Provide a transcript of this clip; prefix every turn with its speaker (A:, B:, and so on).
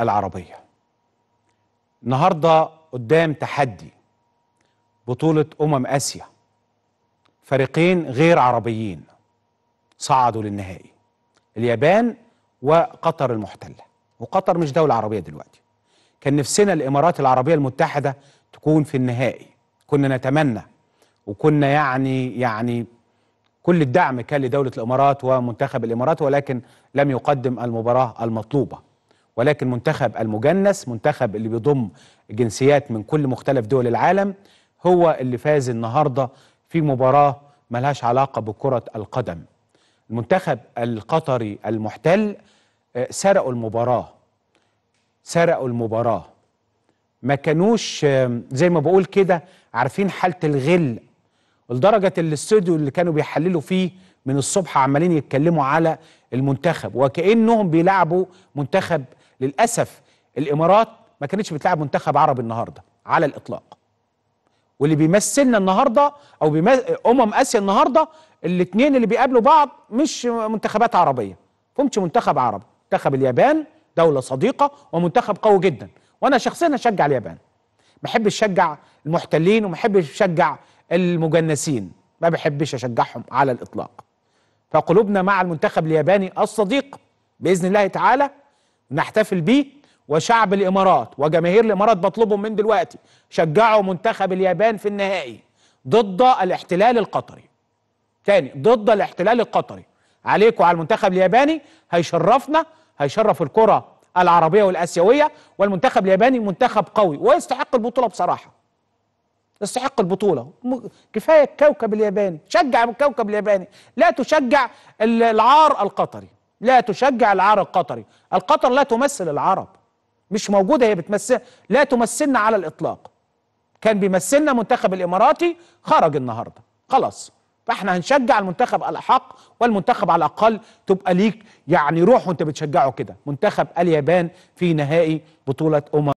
A: العربية النهاردة قدام تحدي بطولة أمم آسيا فريقين غير عربيين صعدوا للنهائي اليابان وقطر المحتلة وقطر مش دولة عربية دلوقتي كان نفسنا الإمارات العربية المتحدة تكون في النهائي كنا نتمنى وكنا يعني يعني كل الدعم كان لدولة الإمارات ومنتخب الإمارات ولكن لم يقدم المباراة المطلوبة ولكن منتخب المجنس منتخب اللي بيضم جنسيات من كل مختلف دول العالم هو اللي فاز النهارده في مباراه ملهاش علاقه بكره القدم المنتخب القطري المحتل آه، سرقوا المباراه سرقوا المباراه ما كانوش آه، زي ما بقول كده عارفين حاله الغل لدرجه الاستوديو اللي كانوا بيحللوا فيه من الصبح عمالين يتكلموا على المنتخب وكانهم بيلعبوا منتخب للاسف الامارات ما كانتش بتلعب منتخب عربي النهارده على الاطلاق واللي بيمثلنا النهارده او امم اسيا النهارده الاثنين اللي بيقابلوا بعض مش منتخبات عربيه فهمتش منتخب عربي منتخب اليابان دوله صديقه ومنتخب قوي جدا وانا شخصيا اشجع اليابان ما بحبش اشجع المحتلين وما بحبش اشجع المجنسين ما بحبش اشجعهم على الاطلاق فقلوبنا مع المنتخب الياباني الصديق باذن الله تعالى نحتفل بيه وشعب الامارات وجماهير الامارات بطلبهم من دلوقتي شجعوا منتخب اليابان في النهائي ضد الاحتلال القطري تاني ضد الاحتلال القطري عليكم على المنتخب الياباني هيشرفنا هيشرف الكره العربيه والاسيويه والمنتخب الياباني منتخب قوي ويستحق البطوله بصراحه يستحق البطوله كفايه الكوكب الياباني شجع الكوكب الياباني لا تشجع العار القطري لا تشجع العار القطري القطر لا تمثل العرب مش موجودة هي بتمثل لا تمثلنا على الإطلاق كان بيمثلنا منتخب الإماراتي خرج النهاردة خلاص فاحنا هنشجع المنتخب الأحق والمنتخب على الأقل تبقى ليك يعني روح وانت بتشجعه كده منتخب اليابان في نهائي بطولة أمم